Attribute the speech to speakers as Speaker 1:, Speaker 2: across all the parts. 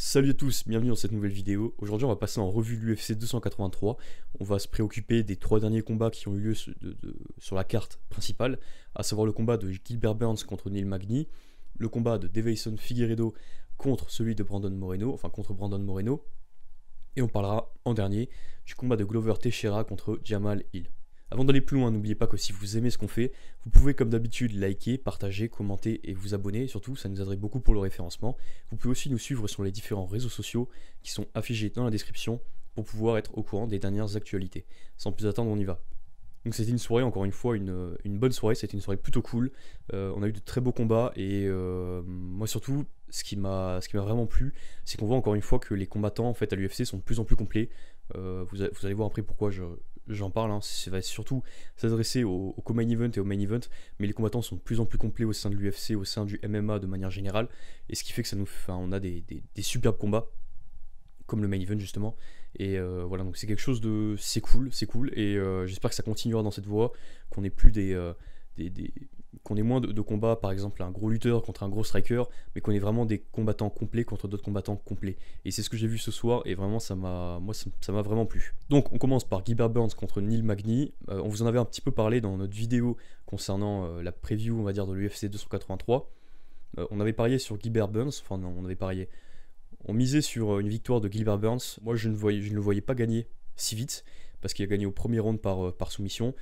Speaker 1: Salut à tous, bienvenue dans cette nouvelle vidéo. Aujourd'hui on va passer en revue l'UFC 283. On va se préoccuper des trois derniers combats qui ont eu lieu sur, la carte principale, à savoir le combat de Gilbert Burns contre Neil Magny, le combat de Deveison Figueredo contre celui de Brandon Moreno, enfin contre Brandon Moreno, et on parlera en dernier du combat de Glover Teixeira contre Jamal Hill. Avant d'aller plus loin, n'oubliez pas que si vous aimez ce qu'on fait, vous pouvez comme d'habitude liker, partager, commenter et vous abonner. surtout, ça nous aiderait beaucoup pour le référencement. Vous pouvez aussi nous suivre sur les différents réseaux sociaux qui sont affichés dans la description pour pouvoir être au courant des dernières actualités. Sans plus attendre, on y va. Donc c'était une soirée, encore une fois, une, bonne soirée, c'était une soirée plutôt cool. Euh, on a eu de très beaux combats et euh, moi surtout, ce qui m'a vraiment plu, c'est qu'on voit encore une fois que les combattants en fait à l'UFC sont de plus en plus complets. Euh, vous, allez voir après pourquoi je, j'en parle, hein, ça va surtout s'adresser au, co-main event et au main event, mais les combattants sont de plus en plus complets au sein de l'UFC, au sein du MMA de manière générale, et ce qui fait que ça nous fait, on a des, superbes combats, comme le main event justement, et euh, voilà, donc c'est quelque chose de, c'est cool, c'est cool, et euh, j'espère que ça continuera dans cette voie, qu'on n'ait plus des, euh, qu'on ait moins de, combats, par exemple un gros lutteur contre un gros striker, mais qu'on ait vraiment des combattants complets contre d'autres combattants complets. Et c'est ce que j'ai vu ce soir, et vraiment ça m'a, moi ça m'a vraiment plu. Donc on commence par Gilbert Burns contre Neil Magny. Euh, on vous en avait un petit peu parlé dans notre vidéo concernant euh, la preview, on va dire, de l'UFC 283. Euh, on avait parié sur Gilbert Burns, enfin non, on avait parié. On misait sur une victoire de Gilbert Burns. Moi je ne, voyais, je ne le voyais pas gagner si vite, parce qu'il a gagné au premier round par, par soumission.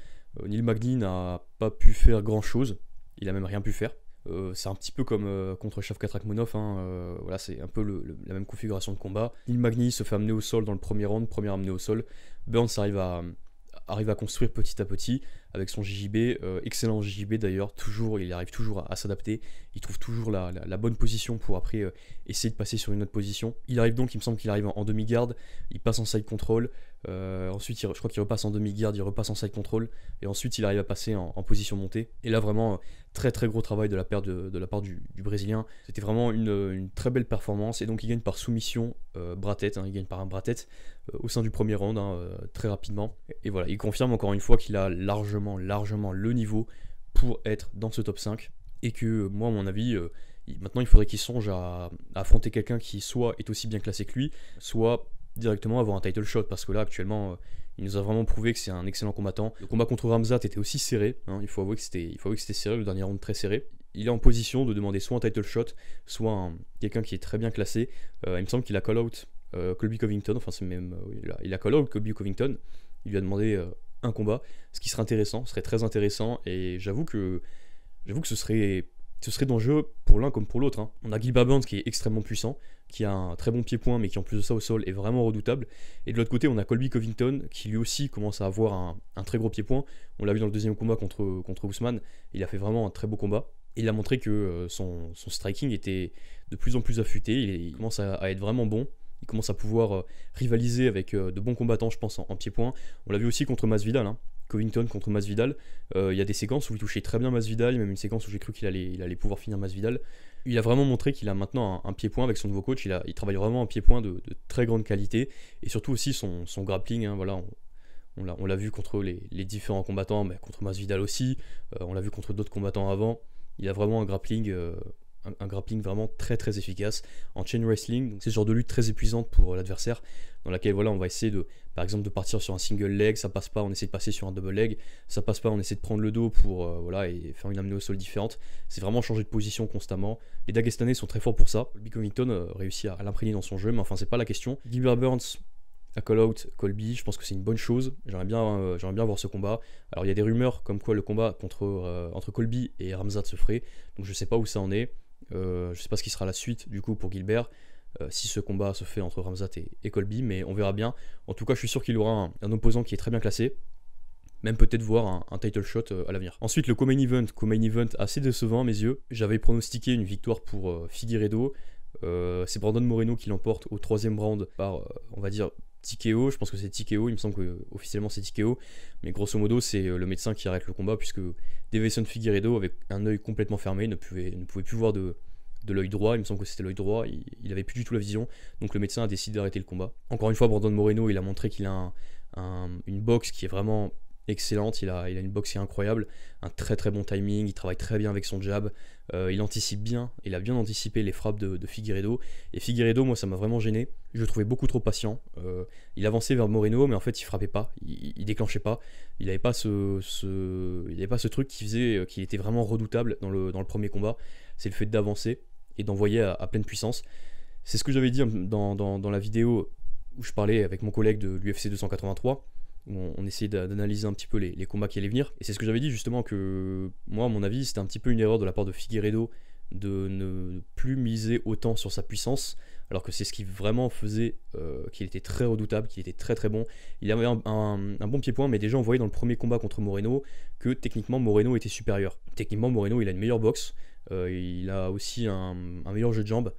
Speaker 1: Euh, Neil Magny n'a pas pu faire grand chose, il a même rien pu faire. Euh, c'est un petit peu comme euh, contre Chef Katrak hein, voilà, c'est un peu la même configuration de combat. Neil Magny se fait amener au sol dans le premier round, premier amené au sol. Burns arrive à, arrive à construire petit à petit avec son JJB, euh, excellent JJB d'ailleurs, toujours, il arrive toujours à, s'adapter, il trouve toujours la, bonne position pour après euh, essayer de passer sur une autre position. Il arrive donc, il me semble qu'il arrive en, demi-garde, il passe en side control, euh, ensuite je crois qu'il repasse en demi-garde, il repasse en side control, et ensuite il arrive à passer en, position montée. Et là vraiment, très très gros travail de la, part du, Brésilien, c'était vraiment une, très belle performance, et donc il gagne par soumission bras-tête, hein, il gagne par un bras-tête, euh, au sein du premier round hein, euh, très rapidement. Et voilà, il confirme encore une fois qu'il a largement, largement le niveau pour être dans ce top 5. Et que euh, moi, à mon avis, maintenant il faudrait qu'il songe à, affronter quelqu'un qui soit est aussi bien classé que lui, soit directement avoir un title shot. Parce que là, actuellement, il nous a vraiment prouvé que c'est un excellent combattant. Le combat contre Ramzat était aussi serré, hein. il faut avouer que c'était serré, le dernier round très serré il est en position de demander soit un title shot, soit quelqu'un qui est très bien classé. il me semble qu'il a call out euh, Colby Covington, enfin c'est même, euh, il, a, il Colby Covington, il lui a demandé euh, un combat, ce qui serait intéressant, ce serait très intéressant, et j'avoue que, j'avoue que ce serait, ce serait dangereux pour l'un comme pour l'autre. Hein. On a Guy Burns qui est extrêmement puissant, qui a un très bon pied-point, mais qui en plus de ça au sol est vraiment redoutable, et de l'autre côté on a Colby Covington qui lui aussi commence à avoir un, très gros pied-point, on l'a vu dans le deuxième combat contre, contre Ousmane, il a fait vraiment un très beau combat, il a montré que son, striking était de plus en plus affûté, il, commence à, être vraiment bon il commence à pouvoir euh, rivaliser avec euh, de bons combattants, je pense, en, pieds pied-point. On l'a vu aussi contre Masvidal, hein. Covington contre Masvidal. Euh, il y a des séquences où il touchait très bien Masvidal, il y a même une séquence où j'ai cru qu'il allait, pouvoir finir Masvidal. Il a vraiment montré qu'il a maintenant un, pied-point avec son nouveau coach. Il, travaille vraiment un pied-point de, très grande qualité et surtout aussi son, grappling. Hein. voilà, on, l'a vu contre les, différents combattants, mais contre Masvidal aussi. on l'a vu contre d'autres combattants avant. Il a vraiment un grappling un, grappling vraiment très très efficace. En chain wrestling, c'est ce genre de lutte très épuisante pour euh, l'adversaire, dans laquelle voilà, on va essayer de, par exemple, de partir sur un single leg, ça passe pas, on essaie de passer sur un double leg, ça passe pas, on essaie de prendre le dos pour euh, voilà et faire une amenée au sol différente. C'est vraiment changer de position constamment. Les Dagestanais sont très forts pour ça. Colby Covington euh, réussit à, l'imprégner dans son jeu, mais enfin c'est pas la question. Gilbert Burns à Call Out Colby, je pense que c'est une bonne chose. J'aimerais bien, j'aimerais bien voir ce combat. Alors il y a des rumeurs comme quoi le combat contre, entre Colby et Ramzat se ferait, donc je sais pas où ça en est. Euh, je ne sais pas ce qui sera la suite du coup pour Gilbert, euh, si ce combat se fait entre Ramzat et, Colby, mais on verra bien. En tout cas, je suis sûr qu'il aura un, opposant qui est très bien classé. Même peut-être voir un, title shot euh, à l'avenir. Ensuite, le co-main event. Co-main event assez décevant à mes yeux. J'avais pronostiqué une victoire pour Figueredo. c'est Brandon Moreno qui l'emporte au troisième round par, on va dire, Tikeo, je pense que c'est Tikeo, il me semble que euh, officiellement c'est Tikeo, mais grosso modo c'est euh, le médecin qui arrête le combat puisque Deveson Figueredo avec un œil complètement fermé ne pouvait, ne pouvait plus voir de, de l'œil droit, il me semble que c'était l'œil droit, il, avait plus du tout la vision, donc le médecin a décidé d'arrêter le combat. Encore une fois Brandon Moreno il a montré qu'il a une boxe qui est vraiment excellente. Il a, il a une boxe incroyable, un très très bon timing, il travaille très bien avec son jab, euh, il anticipe bien, il a bien anticipé les frappes de, de Figueredo. Et Figueredo, moi ça m'a vraiment gêné, je le trouvais beaucoup trop patient. Euh, il avançait vers Moreno, mais en fait il frappait pas, il, déclenchait pas, il n'avait pas ce, ce il avait pas ce truc qui faisait euh, qu'il était vraiment redoutable dans le, premier combat. C'est le fait d'avancer et d'envoyer à, pleine puissance. C'est ce que j'avais dit hein, dans, dans la vidéo où je parlais avec mon collègue de l'UFC 283 où on, essayait d'analyser un petit peu les, combats qui allaient venir. Et c'est ce que j'avais dit justement que moi, à mon avis, c'était un petit peu une erreur de la part de Figueredo de ne plus miser autant sur sa puissance, alors que c'est ce qui vraiment faisait euh, qu'il était très redoutable, qu'il était très très bon. Il avait un, bon pied-point, mais déjà on voyait dans le premier combat contre Moreno que techniquement Moreno était supérieur. Techniquement Moreno il a une meilleure boxe, euh, il a aussi un, un, meilleur jeu de jambes,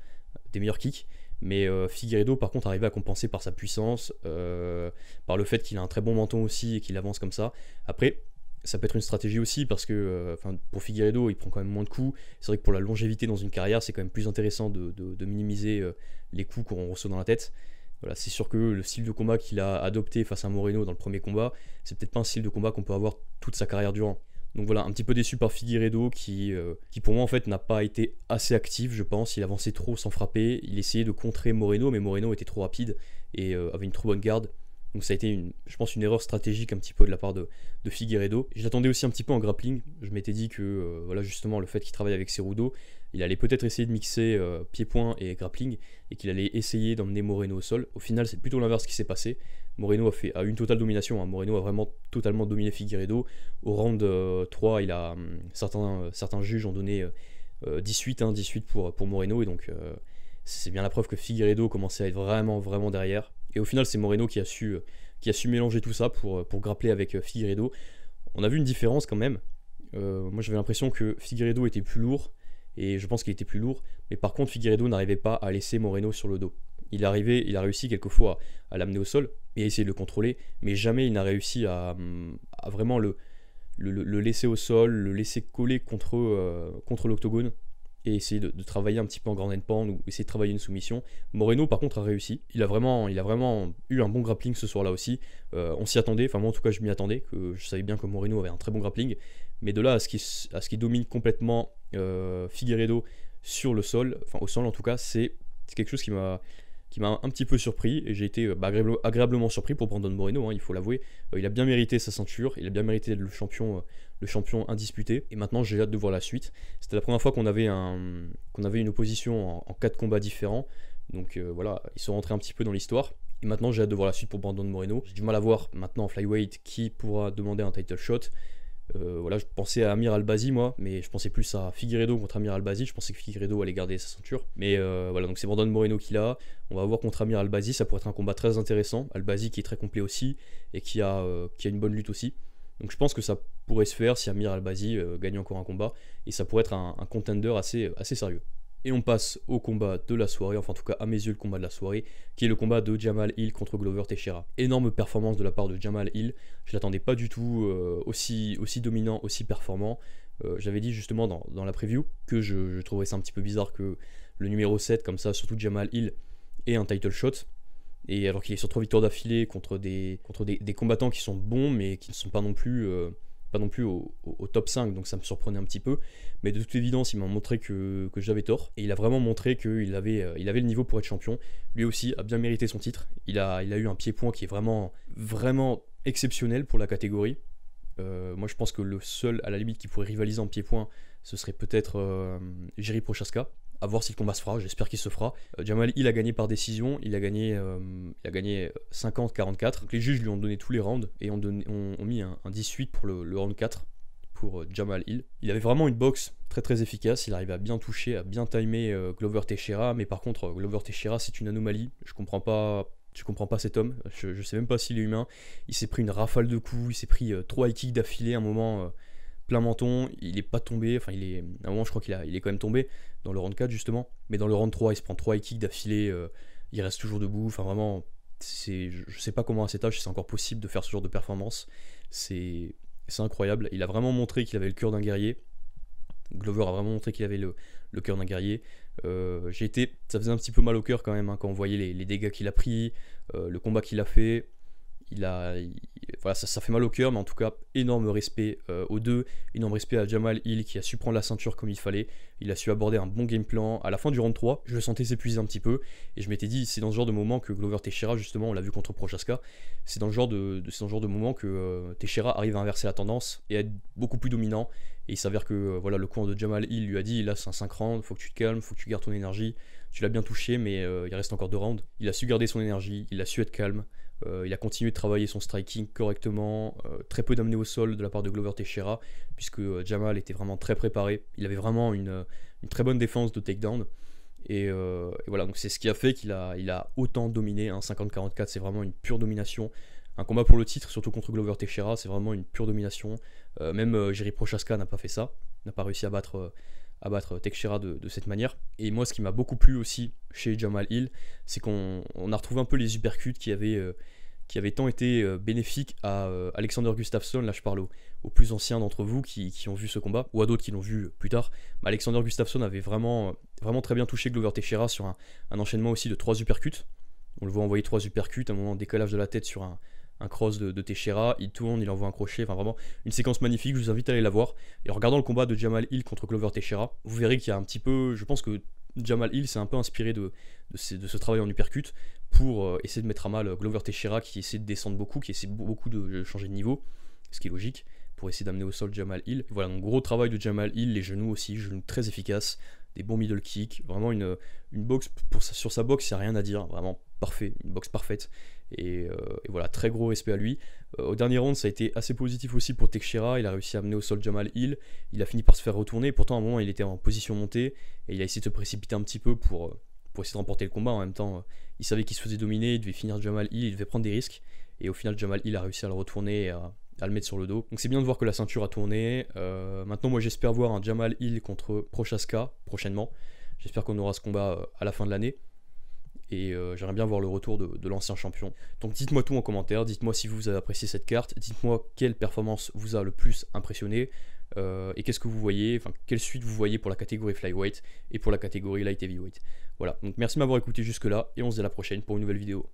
Speaker 1: des meilleurs kicks, mais euh, Figueredo, par contre, arrive à compenser par sa puissance, euh, par le fait qu'il a un très bon menton aussi et qu'il avance comme ça. Après, ça peut être une stratégie aussi parce que euh, pour Figueredo, il prend quand même moins de coups. C'est vrai que pour la longévité dans une carrière, c'est quand même plus intéressant de, minimiser les coups qu'on reçoit dans la tête. Voilà, c'est sûr que le style de combat qu'il a adopté face à Moreno dans le premier combat, c'est peut-être pas un style de combat qu'on peut avoir toute sa carrière durant. Donc voilà, un petit peu déçu par Figueredo qui, euh, qui pour moi en fait n'a pas été assez actif, je pense. Il avançait trop sans frapper, il essayait de contrer Moreno, mais Moreno était trop rapide et euh, avait une trop bonne garde. Donc ça a été, une, je pense, une erreur stratégique un petit peu de la part de, de Figueredo. Je l'attendais aussi un petit peu en grappling. Je m'étais dit que, euh, voilà, justement, le fait qu'il travaille avec Cerudo, il allait peut-être essayer de mixer euh, pied-point et grappling et qu'il allait essayer d'emmener Moreno au sol. Au final, c'est plutôt l'inverse qui s'est passé. Moreno a fait une totale domination. Hein. Moreno a vraiment totalement dominé Figueredo. Au round 3, euh, hum, euh, certains, juges ont donné 18, 18 hein, pour, pour Moreno et donc c'est bien la preuve que Figueredo commençait à être vraiment, vraiment derrière. Et au final, c'est Moreno qui a su, mélanger tout ça pour, pour grappler avec Figueredo. On a vu une différence quand même. moi, j'avais l'impression que Figueredo était plus lourd, et je pense qu'il était plus lourd. Mais par contre, Figueredo n'arrivait pas à laisser Moreno sur le dos. Il arrivait, il a réussi quelquefois à, l'amener au sol et à essayer de le contrôler, mais jamais il n'a réussi à, mm, vraiment le, laisser au sol, le laisser coller contre, euh, contre l'octogone et essayer de, travailler un petit peu en grand pan ou essayer de travailler une soumission. Moreno par contre a réussi, il a vraiment, il a vraiment eu un bon grappling ce soir là aussi, euh, on s'y attendait, enfin moi en tout cas je m'y attendais, que je savais bien que Moreno avait un très bon grappling, mais de là à ce qu'il domine complètement euh, Figueredo sur le sol, enfin au sol en tout cas, c'est quelque chose qui m'a un petit peu surpris et j'ai été bah, agréablement surpris pour Brandon Moreno, hein, il faut l'avouer. Euh, il a bien mérité sa ceinture, il a bien mérité le champion, euh, le champion indisputé. Et maintenant j'ai hâte de voir la suite. C'était la première fois qu'on avait, une opposition en, 4 quatre combats différents. Donc voilà, ils sont rentrés un petit peu dans l'histoire. Et maintenant j'ai hâte de voir la suite pour Brandon Moreno. J'ai du mal à voir maintenant en flyweight qui pourra demander un title shot. Euh, voilà, je pensais à Amir al moi, mais je pensais plus à Figueredo contre Amir Albazi, Je pensais que Figueredo allait garder sa ceinture. Mais euh, voilà, donc c'est Brandon Moreno qui l'a. On va voir contre Amir al ça pourrait être un combat très intéressant. al qui est très complet aussi et qui a, euh, qui a une bonne lutte aussi. Donc je pense que ça pourrait se faire si Amir al gagne encore un combat et ça pourrait être un, un contender assez, assez sérieux. Et on passe au combat de la soirée, enfin en tout cas à mes yeux le combat de la soirée, qui est le combat de Jamal Hill contre Glover Teixeira. Énorme performance de la part de Jamal Hill, je l'attendais pas du tout euh, aussi, aussi dominant, aussi performant. Euh, j'avais dit justement dans, la preview que je, trouvais trouverais ça un petit peu bizarre que le numéro 7 comme ça, surtout Jamal Hill, ait un title shot. Et alors qu'il est sur trois victoires d'affilée contre, des, contre des, combattants qui sont bons mais qui ne sont pas non plus... Euh, pas non plus au, top 5, donc ça me surprenait un petit peu. Mais de toute évidence, il m'a montré que, j'avais tort. Et il a vraiment montré qu'il avait, euh, il avait le niveau pour être champion. Lui aussi a bien mérité son titre. Il a, il a eu un pied-point qui est vraiment, vraiment exceptionnel pour la catégorie. Euh, moi, je pense que le seul, à la limite, qui pourrait rivaliser en pied-point, ce serait peut-être euh, Jerry Prochaska, à voir si le combat se fera, j'espère qu'il se fera. Euh, Jamal il a gagné par décision, il a gagné, euh, il gagné 50-44. Euh, les juges lui ont donné tous les rounds et ont, donné, mis un, un, 18 pour le, round 4 pour Jamal Hill. Il avait vraiment une boxe très très efficace, il arrivait à bien toucher, à bien timer Glover Teixeira, mais par contre Glover Teixeira c'est une anomalie, je comprends pas je comprends pas cet homme, je, ne sais même pas s'il est humain. Il s'est pris une rafale de coups, il s'est pris trois high kicks d'affilée à un moment plein menton, il est pas tombé, enfin il est. À un moment je crois qu'il a... il est quand même tombé dans le round 4 justement, mais dans le round 3 il se prend 3 kicks d'affilée, euh, il reste toujours debout, enfin vraiment, c'est... je sais pas comment à cet âge c'est encore possible de faire ce genre de performance, c'est, c'est incroyable, il a vraiment montré qu'il avait le cœur d'un guerrier, Glover a vraiment montré qu'il avait le, le cœur d'un guerrier. Euh, j'ai été, ça faisait un petit peu mal au cœur quand même hein, quand on voyait les, dégâts qu'il a pris, euh, le combat qu'il a fait il a, voilà, ça, fait mal au cœur, mais en tout cas, énorme respect euh, aux deux. Énorme respect à Jamal Hill qui a su prendre la ceinture comme il fallait. Il a su aborder un bon game plan. À la fin du round 3, je le sentais s'épuiser un petit peu. Et je m'étais dit, c'est dans ce genre de moment que Glover Teixeira, justement, on l'a vu contre Prochaska, c'est dans, le genre de, ce genre de moment que euh, Teixeira arrive à inverser la tendance et à être beaucoup plus dominant. Et il s'avère que euh, voilà, le coin de Jamal Hill lui a dit, là c'est un 5 rounds, faut que tu te calmes, faut que tu gardes ton énergie. Tu l'as bien touché, mais il reste encore deux rounds. Il a su garder son énergie, il a su être calme. Euh, il a continué de travailler son striking correctement, euh, très peu d'amener au sol de la part de Glover Teixeira, puisque euh, Jamal était vraiment très préparé, il avait vraiment une, très bonne défense de takedown. Et, voilà, donc c'est ce qui a fait qu'il a, autant dominé. un hein. 50-44, c'est vraiment une pure domination. Un combat pour le titre, surtout contre Glover Teixeira, c'est vraiment une pure domination. même Jerry Prochaska n'a pas fait ça, n'a pas réussi à battre abattre Teixeira de, cette manière. Et moi, ce qui m'a beaucoup plu aussi chez Jamal Hill, c'est qu'on a retrouvé un peu les uppercuts qui avaient, euh, qui avaient tant été euh, bénéfiques à euh, Alexander Gustafsson. Là, je parle aux, plus anciens d'entre vous qui, ont vu ce combat, ou à d'autres qui l'ont vu plus tard. Mais Alexander Gustafsson avait vraiment, vraiment très bien touché Glover Teixeira sur un, enchaînement aussi de trois uppercuts. On le voit envoyer trois uppercuts, un moment décollage de la tête sur un, un cross de, de Teixeira, il tourne, il envoie un crochet, enfin vraiment une séquence magnifique, je vous invite à aller la voir. Et en regardant le combat de Jamal Hill contre Glover Teixeira, vous verrez qu'il y a un petit peu, je pense que Jamal Hill s'est un peu inspiré de, ce travail en uppercut pour euh, essayer de mettre à mal Glover Teixeira qui essaie de descendre beaucoup, qui essaie beaucoup de changer de niveau, ce qui est logique, pour essayer d'amener au sol Jamal Hill. Voilà, un gros travail de Jamal Hill, les genoux aussi, genoux très efficaces, des bons middle kicks, vraiment une, une box pour, sur sa box, il n'y a rien à dire, vraiment parfait, une box parfaite. Euh, et, voilà, très gros respect à lui. Euh, au dernier round, ça a été assez positif aussi pour Teixeira. Il a réussi à amener au sol Jamal Hill. Il a fini par se faire retourner. Pourtant, à un moment, il était en position montée et il a essayé de se précipiter un petit peu pour, euh, essayer de remporter le combat. En même temps, il savait qu'il se faisait dominer. Il devait finir Jamal Hill. Il devait prendre des risques. Et au final, Jamal Hill a réussi à le retourner et à, à le mettre sur le dos. Donc c'est bien de voir que la ceinture a tourné. Euh, maintenant, moi j'espère voir un Jamal Hill contre Prochaska prochainement. J'espère qu'on aura ce combat euh, à la fin de l'année. Et euh, j'aimerais bien voir le retour de, l'ancien champion. Donc dites-moi tout en commentaire, dites-moi si vous avez apprécié cette carte, dites-moi quelle performance vous a le plus impressionné, et qu'est-ce que vous voyez, enfin quelle suite vous voyez pour la catégorie flyweight et pour la catégorie light heavyweight. Voilà, donc merci de m'avoir écouté jusque-là, et on se dit à la prochaine pour une nouvelle vidéo.